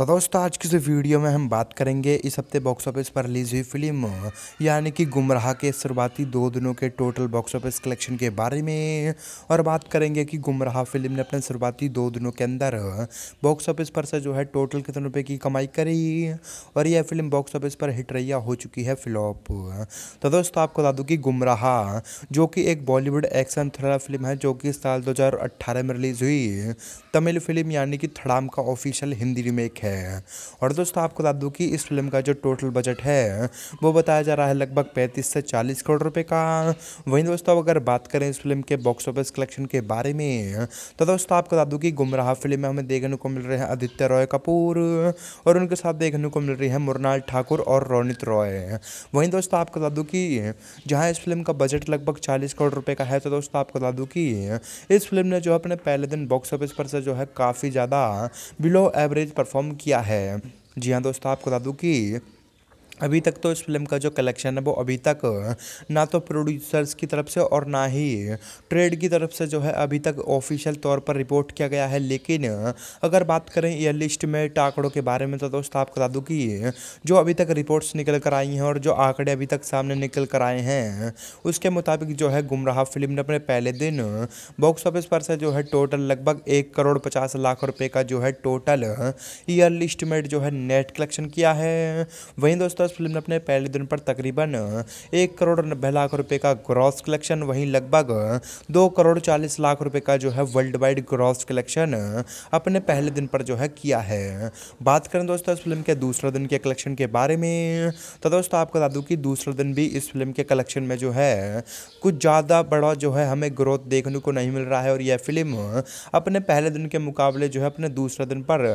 तो दोस्तों आज की इस वीडियो में हम बात करेंगे इस हफ्ते बॉक्स ऑफिस पर रिलीज हुई फिल्म यानी कि गुमराह के शुरुआती दो दिनों के टोटल बॉक्स ऑफिस कलेक्शन के बारे में और बात करेंगे कि गुमराह फिल्म ने अपने शुरुआती दो दिनों के अंदर बॉक्स ऑफिस पर से जो है टोटल कितने रुपये की कमाई करी और यह फिल्म बॉक्स ऑफिस पर हिट रैया हो चुकी है फ्लॉप तो दोस्तों आपको बता दूँ कि गुमराह जो कि एक बॉलीवुड एक्शन थ्रिलर फिल्म है जो कि साल दो में रिलीज़ हुई तमिल फिल्म यानी कि थड़ाम का ऑफिशियल हिंदी रीमेक है है और दोस्तों आपको बता दूँ कि इस फिल्म का जो टोटल बजट है वो बताया जा रहा है लगभग पैंतीस से चालीस करोड़ रुपये का वहीं दोस्तों अगर बात करें इस फिल्म के बॉक्स ऑफिस कलेक्शन के बारे में तो दोस्तों आपको बता दूँ कि गुमराह फिल्म में हमें देखने को मिल रहे हैं आदित्य रॉय कपूर और उनके साथ देखने को मिल रही है मुरनाल ठाकुर और रोनित रॉय वहीं दोस्तों आपको बता दूँ कि जहाँ इस फिल्म का बजट लगभग चालीस करोड़ रुपये का है तो दोस्तों आपको बता दूँ कि इस फिल्म ने जो अपने पहले दिन बॉक्स ऑफिस पर से जो है काफ़ी ज़्यादा बिलो एवरेज परफॉर्म किया है जी हाँ दोस्तों आपको बता दूँ कि अभी तक तो इस फिल्म का जो कलेक्शन है वो अभी तक ना तो प्रोड्यूसर्स की तरफ से और ना ही ट्रेड की तरफ से जो है अभी तक ऑफिशियल तौर पर रिपोर्ट किया गया है लेकिन अगर बात करें ईयर लिस्ट में आंकड़ों के बारे में तो दोस्तों आपको बता दूँ कि जो अभी तक रिपोर्ट्स निकल कर आई हैं और जो आंकड़े अभी तक सामने निकल कर आए हैं उसके मुताबिक जो है गुमराह फिल्म ने अपने पहले दिन बॉक्स ऑफिस पर से जो है टोटल लगभग एक करोड़ पचास लाख रुपये का जो है टोटल ईयर लिस्ट में जो है नेट कलेक्शन किया है वहीं दोस्तों इस फिल्म ने अपने पहले दिन पर तकरीबन एक करोड़ नब्बे लाख रुपए का ग्रॉस कलेक्शन वहीं लगभग दो करोड़ चालीस लाख रुपए का जो है वर्ल्ड वाइड ग्रॉस कलेक्शन अपने पहले दिन पर जो है किया है बात करें दोस्तों इस फिल्म के दूसरे दिन के कलेक्शन के बारे में तो दोस्तों आपको बता दूँ कि दूसरे दिन भी इस फिल्म के कलेक्शन में जो है कुछ ज़्यादा बड़ा जो है हमें ग्रोथ देखने को नहीं मिल रहा है और यह फिल्म अपने पहले दिन के मुकाबले जो है अपने दूसरे दिन पर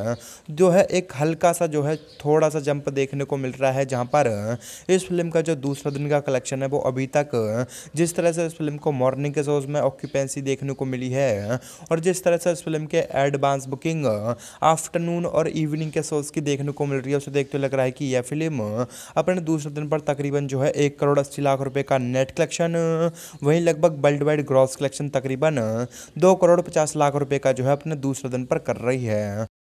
जो है एक हल्का सा जो है थोड़ा सा जंप देखने को मिल रहा है जहाँ यहाँ पर इस फिल्म का जो दूसरा दिन का कलेक्शन है वो अभी तक जिस तरह से इस फिल्म को मॉर्निंग के शोज में ऑक्यूपेंसी देखने को मिली है और जिस तरह से इस फिल्म के एडवांस बुकिंग आफ्टरनून और इवनिंग के शोज की देखने को मिल रही है उसे देखते लग रहा है कि यह फिल्म अपने दूसरे दिन पर तकरीबन जो है एक करोड़ अस्सी लाख रुपये का नेट कलेक्शन वहीं लगभग वर्ल्ड वाइड ग्रॉस कलेक्शन तकरीबन दो करोड़ पचास लाख रुपये का जो है अपने दूसरे दिन पर कर रही है